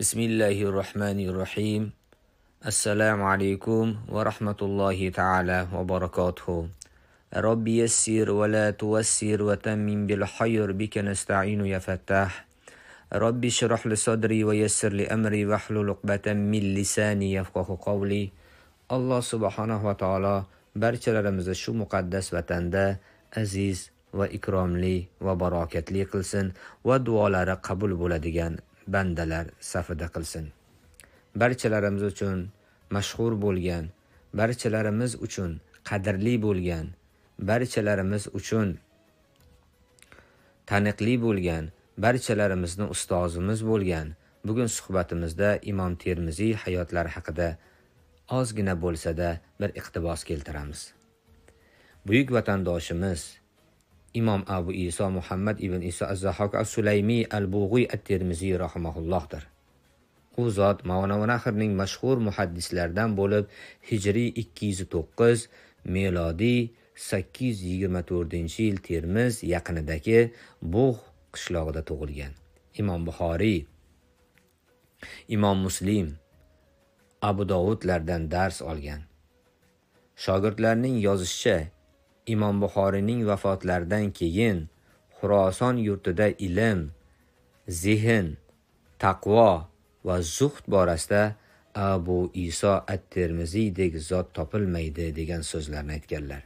بسم الله الرحمن الرحيم السلام عليكم ورحمة الله تعالى وبركاته رب يسر ولا توسر وتمم بالخير بك نستعين يا فتاح رب اشرح لصدري ويسر لأمري واحلل عقدة من لساني يفقه قولي الله سبحانه وتعالى barchalarimizni shu muqaddas vatanda aziz va ikromli va barokatli qilsin va duolari qabul bo'ladigan bandalar safida qilsin barchalarimiz uchun mashhur bo'lgan barchalarimiz uchun qadrli bo'lgan barchalarimiz uchun taniqli bo'lgan barchalarimizni ustozimiz bo'lgan bugun suhbatimizda imom termiziy hayotlari haqida ozgina bo'lsada bir iqtibos keltiramiz buyuk vatandoshimiz imom abu iso muhammad ibn iso azahok al sulaymiy al bug'iy at termiziy rahimaullohdir u zot mavnavnahrning mashhur muhaddislaridan bo'lib hijriy ikki yuz to'qqiz melodiy sakkiz yuz yigirma to'rtinchi yil termiz yaqinidagi bug' qishlog'ida tug'ilgan imom buxoriy imom muslim abu dovudlardan dars olgan shogirdlarning yozishicha imom buxoriyning vafotlaridan keyin xuroson yurtida ilm zehn taqvo va zuhd borasida abu iso at termiziydek zot topilmaydi degan so'zlarni aytganlar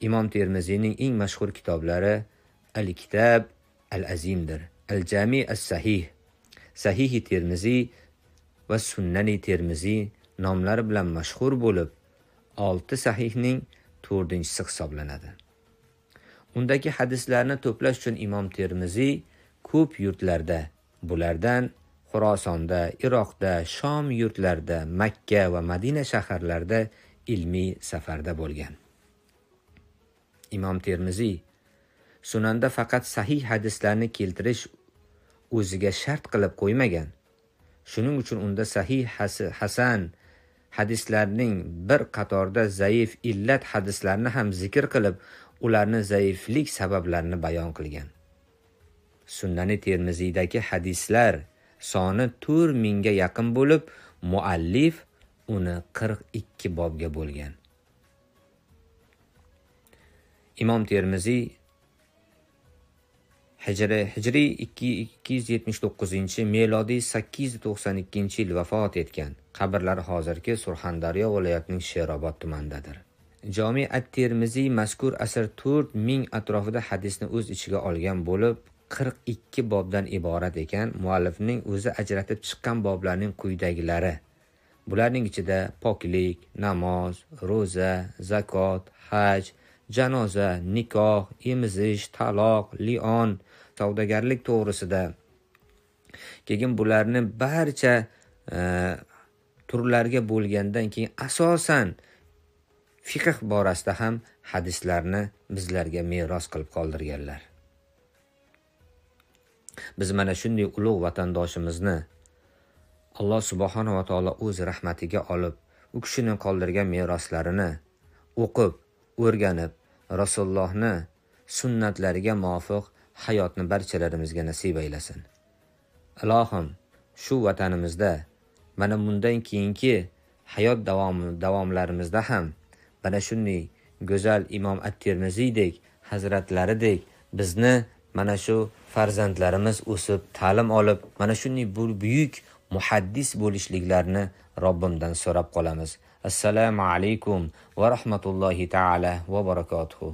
imom termiziyning eng mashhur kitoblari al kitab al azimdir al jami as sahih sahihi termiziy va sunnani termiziy nomlari bilan mashhur bo'lib olti sahihning to'rtinchisi hisoblanadi undagi hadislarni to'plash uchun imom termiziy ko'p yurtlarda bulardan xurosonda iroqda shom yurtlarida makka va madina shaharlarida ilmiy safarda bo'lgan imom termiziy sunanda faqat sahih hadislarni keltirish o'ziga shart qilib qo'ymagan shuning uchun unda sahih hasan hadislarning bir qatorda zaif illat hadislarni ham zikr qilib ularni zaiflik sabablarini bayon qilgan sunnani termiziydagi hadislar soni to'rt mingga yaqin bo'lib muallif uni qirq ikki bobga bo'lgan imom termiziy hijri hijriy ikki yuz yetmish to'qqizinchi melodiy sakkiz yuz to'qson ikkinchi yil vafot etgan qabrlari hozirgi surxondaryo viloyatining sherobod tumanidadir jomi at termiziy mazkur asr to'rt ming atrofida hadisni o'z ichiga olgan bo'lib qirq ikki bobdan iborat ekan muallifning o'zi ajratib chiqqan boblarning quyidagilari bularning ichida poklik namoz ro'za zakot haj janoza nikoh emizish taloq lion savdogarlik to'g'risida keyin bularni barcha e, turlarga bo'lgandan keyin asosan fiqh borasida ham hadislarni bizlarga meros qilib qoldirganlar biz mana shunday ulug' vatandoshimizni alloh subhanava taolo o'z rahmatiga olib u kishini qoldirgan meroslarini o'qib o'rganib rasulullohni sunnatlariga muvofiq hayotni barchalarimizga nasib aylasin ilohim shu vatanimizda mana bundan keyingi hayot davomi davomlarimizda ham mana shunday go'zal imom at termiziydek hazratlaridek bizni mana shu farzandlarimiz o'sib ta'lim olib mana shunday bu buyuk muhaddis bo'lishliklarini robbimdan so'rab qolamiz assalomu alaykum va rahmatullohi taala va barakotuhu